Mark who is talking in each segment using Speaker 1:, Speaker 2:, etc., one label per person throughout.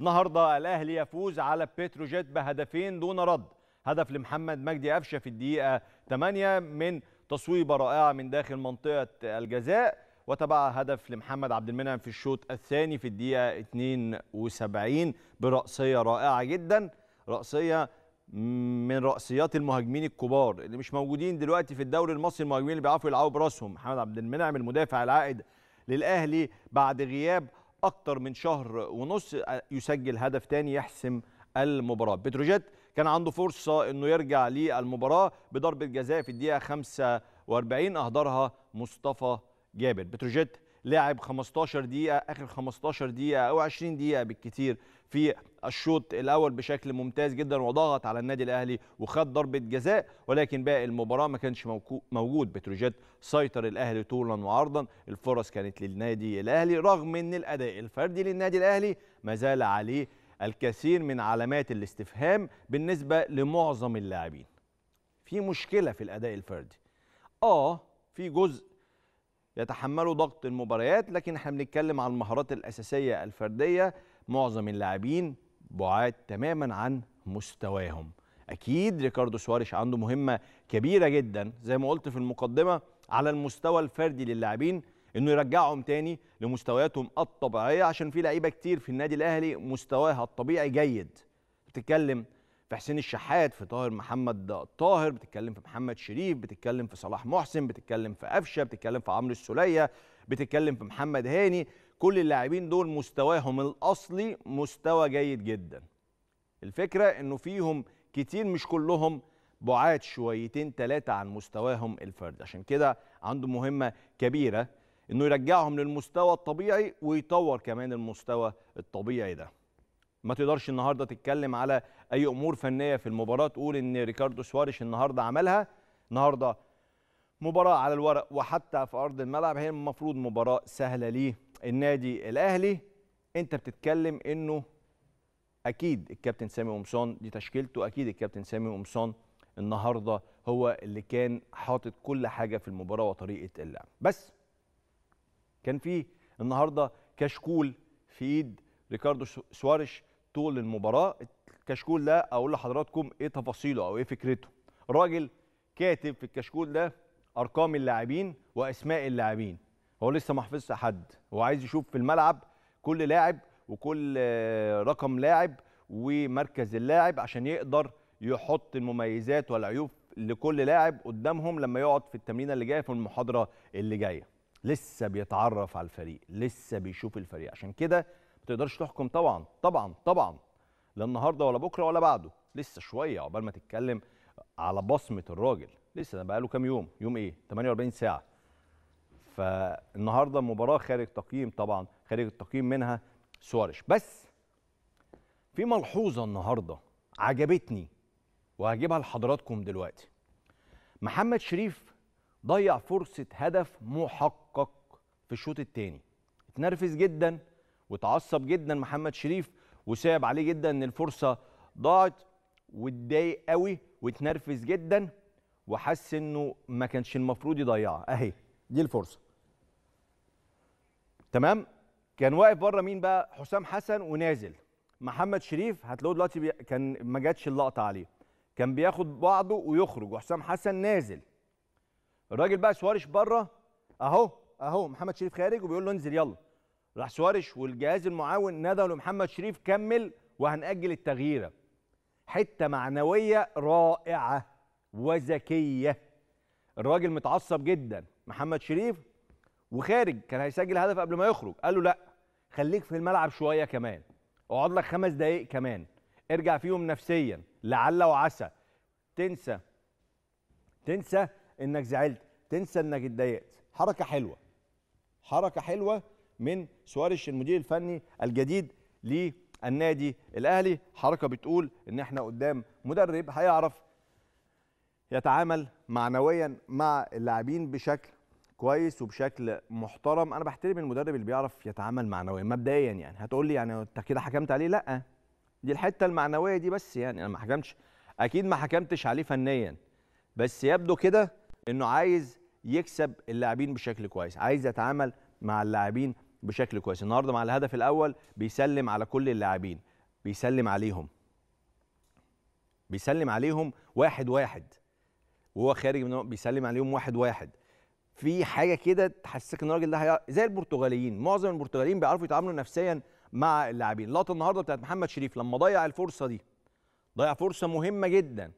Speaker 1: النهارده الاهلي يفوز على بتروجيت بهدفين دون رد هدف لمحمد مجدي قفشه في الدقيقه 8 من تصويبه رائعه من داخل منطقه الجزاء وتبع هدف لمحمد عبد المنعم في الشوط الثاني في الدقيقه 72 براسيه رائعه جدا راسيه من راسيات المهاجمين الكبار اللي مش موجودين دلوقتي في الدوري المصري المهاجمين اللي بيعرفوا يلعبوا براسهم محمد عبد المنعم المدافع العائد للاهلي بعد غياب اكتر من شهر ونص يسجل هدف تاني يحسم المباراه بتروجيت كان عنده فرصه انه يرجع للمباراه بضربه جزاء في الدقيقه 45 اهدرها مصطفى جابر بتروجيت لاعب 15 دقيقه اخر 15 دقيقه او 20 دقيقه بالكثير في الشوط الاول بشكل ممتاز جدا وضغط على النادي الاهلي وخد ضربه جزاء ولكن باقي المباراه ما كانش موجود بتروجيت سيطر الاهلي طولا وعرضا الفرص كانت للنادي الاهلي رغم ان الاداء الفردي للنادي الاهلي ما زال عليه الكثير من علامات الاستفهام بالنسبه لمعظم اللاعبين في مشكله في الاداء الفردي اه في جزء يتحملوا ضغط المباريات لكن احنا بنتكلم عن المهارات الاساسيه الفرديه معظم اللاعبين بعاد تماما عن مستواهم اكيد ريكاردو سواريش عنده مهمه كبيره جدا زي ما قلت في المقدمه على المستوى الفردي للاعبين انه يرجعهم تاني لمستوياتهم الطبيعيه عشان في لعيبه كتير في النادي الاهلي مستواها الطبيعي جيد بتتكلم في حسين الشحات في طاهر محمد طاهر بتتكلم في محمد شريف بتتكلم في صلاح محسن بتتكلم في قفشه بتتكلم في عمرو السوليه بتتكلم في محمد هاني كل اللاعبين دول مستواهم الاصلي مستوى جيد جدا الفكره انه فيهم كتير مش كلهم بعاد شويتين ثلاثه عن مستواهم الفردي عشان كده عنده مهمه كبيره انه يرجعهم للمستوى الطبيعي ويطور كمان المستوى الطبيعي ده ما تقدرش النهارده تتكلم على اي امور فنيه في المباراه تقول ان ريكاردو سواريش النهارده عملها النهارده مباراه على الورق وحتى في ارض الملعب هي المفروض مباراه سهله ليه النادي الاهلي انت بتتكلم انه اكيد الكابتن سامي قمصان دي تشكيلته اكيد الكابتن سامي قمصان النهارده هو اللي كان حاطط كل حاجه في المباراه وطريقه اللعب بس كان في النهارده كشكول في ايد ريكاردو سواريش طول المباراه الكشكول ده اقول لحضراتكم ايه تفاصيله او ايه فكرته راجل كاتب في الكشكول ده ارقام اللاعبين واسماء اللاعبين هو لسه ما حفظش حد هو عايز يشوف في الملعب كل لاعب وكل آه، رقم لاعب ومركز اللاعب عشان يقدر يحط المميزات والعيوب لكل لاعب قدامهم لما يقعد في التمرينه اللي جايه في المحاضره اللي جايه لسه بيتعرف على الفريق لسه بيشوف الفريق عشان كده ما تقدرش تحكم طبعا طبعا طبعا لا النهارده ولا بكره ولا بعده لسه شويه عقبال ما تتكلم على بصمه الراجل لسه ده بقاله كام يوم يوم ايه 48 ساعه فالنهارده مباراه خارج تقييم طبعا خارج التقييم منها سواريش بس في ملحوظه النهارده عجبتني وهجيبها لحضراتكم دلوقتي محمد شريف ضيع فرصه هدف محقق في الشوط الثاني اتنرفز جدا وتعصب جدا محمد شريف وصعب عليه جدا ان الفرصه ضاعت واتضايق قوي واتنرفز جدا وحس انه ما كانش المفروض يضيعها اهي دي الفرصه تمام كان واقف بره مين بقى حسام حسن ونازل محمد شريف هتلاقوه دلوقتي بي... كان ما جاتش اللقطه عليه كان بياخد بعضه ويخرج وحسام حسن نازل الراجل بقى سوارش بره اهو اهو محمد شريف خارج وبيقول له انزل يلا راح سوارش والجهاز المعاون نادى لمحمد شريف كمل وهنأجل التغييره حته معنويه رائعه وذكيه الراجل متعصب جدا محمد شريف وخارج كان هيسجل هدف قبل ما يخرج قال له لا خليك في الملعب شويه كمان اقعد لك خمس دقائق كمان ارجع فيهم نفسيا لعل وعسى تنسى تنسى انك زعلت تنسى انك اتضايقت حركه حلوه حركه حلوه من سواريش المدير الفني الجديد للنادي الاهلي حركه بتقول ان احنا قدام مدرب هيعرف يتعامل معنويا مع اللاعبين بشكل كويس وبشكل محترم انا بحترم المدرب اللي بيعرف يتعامل معنويا مبدئيا يعني هتقول لي يعني انت كده حكمت عليه لا دي الحته المعنويه دي بس يعني انا ما حكمتش اكيد ما حكمتش عليه فنيا بس يبدو كده انه عايز يكسب اللاعبين بشكل كويس عايز يتعامل مع اللاعبين بشكل كويس النهارده مع الهدف الاول بيسلم على كل اللاعبين بيسلم عليهم بيسلم عليهم واحد واحد وهو خارج من بيسلم عليهم واحد واحد في حاجه كده تحسسك ان الراجل ده هي... زي البرتغاليين معظم البرتغاليين بيعرفوا يتعاملوا نفسيا مع اللاعبين لقطه النهارده بتاعت محمد شريف لما ضيع الفرصه دي ضيع فرصه مهمه جدا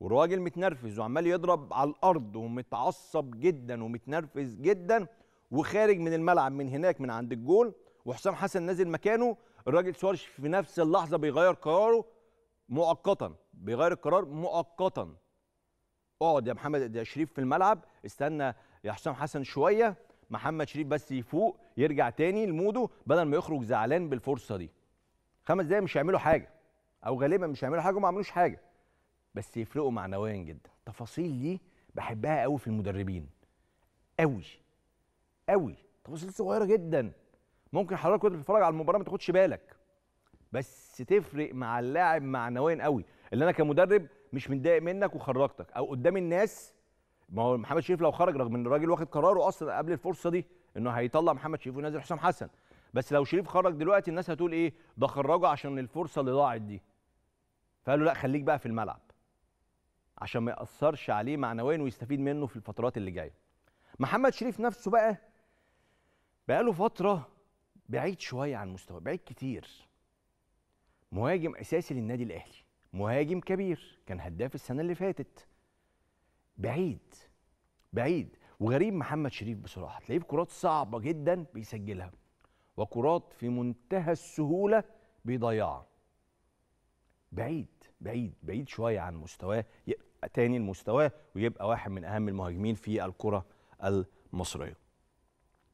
Speaker 1: والراجل متنرفز وعمال يضرب على الارض ومتعصب جدا ومتنرفز جدا وخارج من الملعب من هناك من عند الجول وحسام حسن نازل مكانه الراجل سوارش في نفس اللحظه بيغير قراره مؤقتا بيغير القرار مؤقتا اقعد يا محمد يا شريف في الملعب استنى يا حسام حسن شويه محمد شريف بس يفوق يرجع تاني لموده بدل ما يخرج زعلان بالفرصه دي خمس دقايق مش هيعملوا حاجه او غالبا مش هيعملوا حاجه وما عملوش حاجه بس يفرقوا معنويا جدا التفاصيل دي بحبها قوي في المدربين قوي قوي تفاصيل صغيره جدا ممكن حضرتك وانت بتتفرج على المباراه ما تاخدش بالك بس تفرق مع اللاعب معنويا قوي اللي انا كمدرب مش متضايق منك وخرجتك او قدام الناس ما هو محمد شريف لو خرج رغم ان الراجل واخد قراره اصلا قبل الفرصه دي انه هيطلع محمد شريف وينزل حسام حسن بس لو شريف خرج دلوقتي الناس هتقول ايه ده خرجه عشان الفرصه اللي ضاعت دي فقال له لا خليك بقى في الملعب عشان ما ياثرش عليه معنويا ويستفيد منه في الفترات اللي جايه محمد شريف نفسه بقى بقاله فتره بعيد شويه عن مستواه بعيد كتير مهاجم اساسي للنادي الاهلي مهاجم كبير كان هداف السنه اللي فاتت بعيد بعيد وغريب محمد شريف بصراحه تلاقيه في كرات صعبه جدا بيسجلها وكرات في منتهى السهوله بيضيعها بعيد بعيد بعيد شويه عن مستواه يبقى تاني لمستواه ويبقى واحد من اهم المهاجمين في الكره المصريه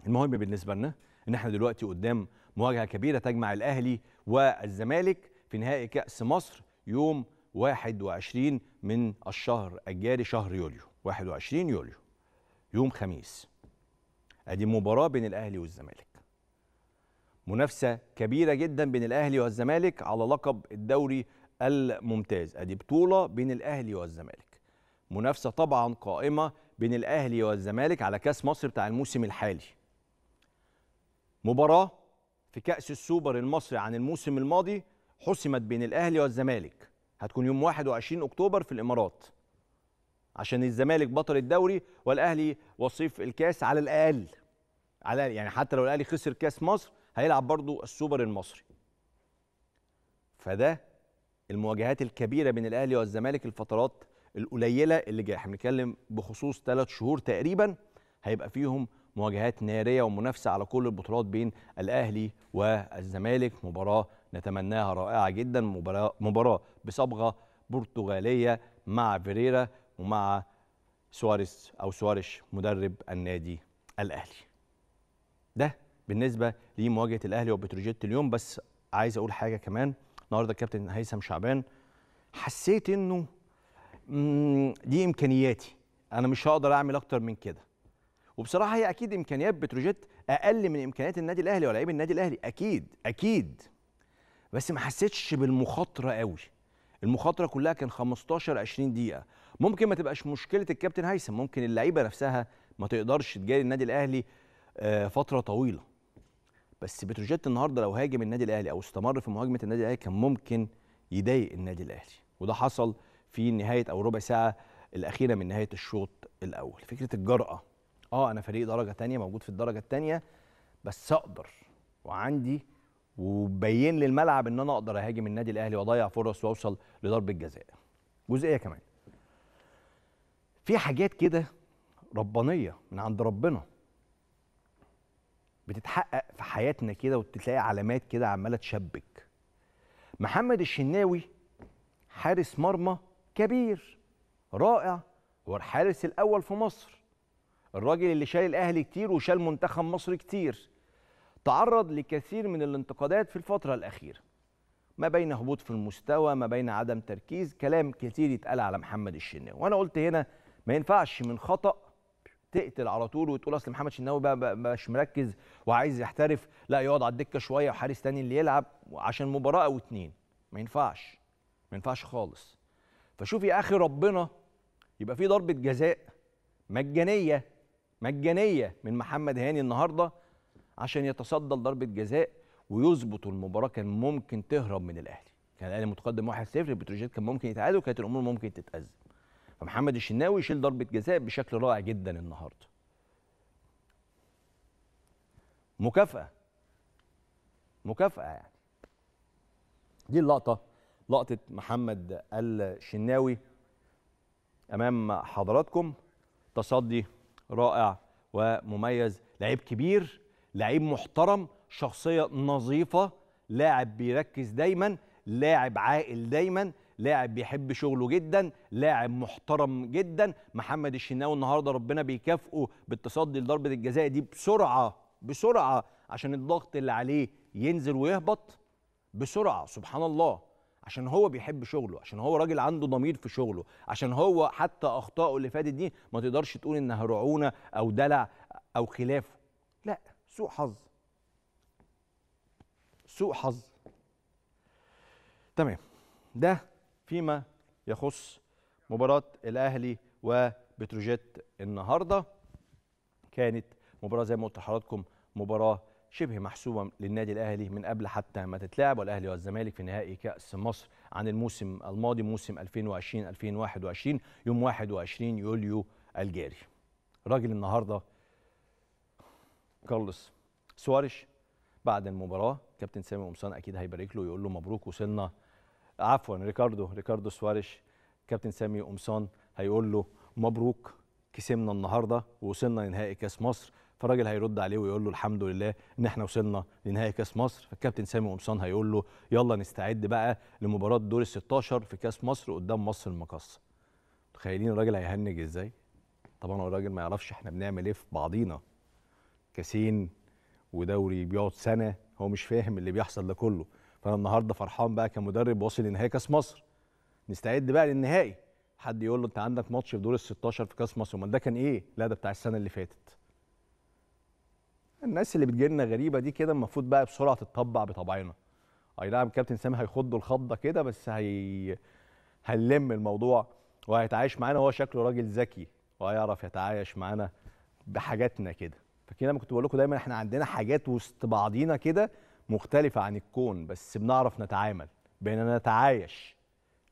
Speaker 1: المهم بالنسبه لنا ان احنا دلوقتي قدام مواجهه كبيره تجمع الاهلي والزمالك في نهائي كاس مصر يوم 21 من الشهر الجاري شهر يوليو 21 يوليو يوم خميس ادي مباراه بين الاهلي والزمالك منافسه كبيره جدا بين الاهلي والزمالك على لقب الدوري الممتاز ادي بطوله بين الاهلي والزمالك منافسه طبعا قائمه بين الاهلي والزمالك على كاس مصر بتاع الموسم الحالي مباراه في كاس السوبر المصري عن الموسم الماضي حسمت بين الاهلي والزمالك هتكون يوم 21 اكتوبر في الامارات عشان الزمالك بطل الدوري والاهلي وصيف الكاس على الاقل على يعني حتى لو الاهلي خسر كاس مصر هيلعب برضه السوبر المصري فده المواجهات الكبيره بين الاهلي والزمالك الفترات القليله اللي جايه احنا بنتكلم بخصوص ثلاث شهور تقريبا هيبقى فيهم مواجهات ناريه ومنافسه على كل البطولات بين الاهلي والزمالك مباراه نتمناها رائعه جدا مباراه مباراه بصبغه برتغاليه مع فيريرا ومع سواريز او سواريش مدرب النادي الاهلي ده بالنسبه لمواجهه الاهلي وبتروجيت اليوم بس عايز اقول حاجه كمان النهارده الكابتن هيثم شعبان حسيت انه دي امكانياتي انا مش هقدر اعمل اكتر من كده وبصراحه هي اكيد امكانيات بتروجيت اقل من امكانيات النادي الاهلي ولاعيب النادي الاهلي اكيد اكيد بس ما حسيتش بالمخاطره قوي المخاطره كلها كان 15 20 دقيقه ممكن ما تبقاش مشكله الكابتن هيثم ممكن اللعيبه نفسها ما تقدرش تجاري النادي الاهلي آه، فتره طويله بس بتروجيت النهارده لو هاجم النادي الاهلي او استمر في مهاجمه النادي الاهلي كان ممكن يضايق النادي الاهلي وده حصل في نهايه او ربع ساعه الاخيره من نهايه الشوط الاول فكره الجراه اه انا فريق درجه تانية موجود في الدرجه التانية بس اقدر وعندي وبين للملعب ان انا اقدر اهاجم النادي الاهلي واضيع فرص واوصل لضربه جزاء جزئيه كمان في حاجات كده ربانيه من عند ربنا بتتحقق في حياتنا كده وتلاقي علامات كده عماله تشبك محمد الشناوي حارس مرمى كبير رائع هو الحارس الاول في مصر الراجل اللي شال الاهلي كتير وشال منتخب مصر كتير تعرض لكثير من الانتقادات في الفترة الأخيرة ما بين هبوط في المستوى ما بين عدم تركيز كلام كثير يتقال على محمد الشناوي وأنا قلت هنا ما ينفعش من خطأ تقتل على طول وتقول اصل محمد شناوي بقى مش مركز وعايز يحترف لا يقعد على الدكه شويه وحارس تاني اللي يلعب عشان مباراه او اتنين ما ينفعش ما ينفعش خالص فشوف يا اخي ربنا يبقى في ضربه جزاء مجانيه مجانيه من محمد هاني النهارده عشان يتصدى لضربه جزاء ويظبط المباراه كان ممكن تهرب من الاهلي كان الاهلي متقدم 1-0 بتروجيت كان ممكن يتعادل وكانت الامور ممكن تتازم فمحمد الشناوي شيل ضربه جزاء بشكل رائع جدا النهارده مكافاه مكافاه يعني دي اللقطه لقطه محمد الشناوي امام حضراتكم تصدي رائع ومميز لعيب كبير لعيب محترم شخصيه نظيفه لاعب بيركز دايما لاعب عاقل دايما لاعب بيحب شغله جدا لاعب محترم جدا محمد الشناوي النهارده ربنا بيكافئه بالتصدي لضربه الجزاء دي بسرعه بسرعه عشان الضغط اللي عليه ينزل ويهبط بسرعه سبحان الله عشان هو بيحب شغله عشان هو راجل عنده ضمير في شغله عشان هو حتى اخطائه اللي فاتت دي ما تقدرش تقول انها رعونه او دلع او خلاف لا سوء حظ سوء حظ تمام ده فيما يخص مباراة الأهلي وبتروجيت النهاردة كانت مباراة زي ما قلت لحضراتكم مباراة شبه محسومة للنادي الأهلي من قبل حتى ما تتلعب والأهلي والزمالك في نهائي كأس مصر عن الموسم الماضي موسم 2020-2021 يوم 21 يوليو الجاري راجل النهارده كارلوس سواريش بعد المباراه كابتن سامي قمصان اكيد هيبارك له ويقول له مبروك وصلنا عفوا ريكاردو ريكاردو سواريش كابتن سامي قمصان هيقول له مبروك كسبنا النهارده ووصلنا لنهائي كاس مصر فالراجل هيرد عليه ويقول له الحمد لله ان احنا وصلنا لنهائي كاس مصر فالكابتن سامي قمصان هيقول له يلا نستعد بقى لمباراه دور ال 16 في كاس مصر قدام مصر المقصه متخيلين الراجل هيهنج ازاي طبعا هو الراجل ما يعرفش احنا بنعمل ايه في بعضينا كاسين ودوري بيقعد سنه هو مش فاهم اللي بيحصل ده كله فانا النهارده فرحان بقى كمدرب واصل لنهائي كاس مصر نستعد بقى للنهائي حد يقول له انت عندك ماتش في دور ال 16 في كاس مصر امال ده كان ايه لا ده بتاع السنه اللي فاتت الناس اللي بتجي لنا غريبه دي كده المفروض بقى بسرعه تتطبع بطبعنا اي نعم كابتن سامي هيخض الخضه كده بس هي هنلم الموضوع وهيتعايش معانا وهو شكله راجل ذكي وهيعرف يتعايش معانا بحاجاتنا كده فكده لما كنت بقول لكم دايما احنا عندنا حاجات وسط بعضينا كده مختلفه عن الكون بس بنعرف نتعامل بان نتعايش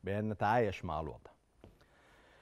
Speaker 1: بان نتعايش مع الوضع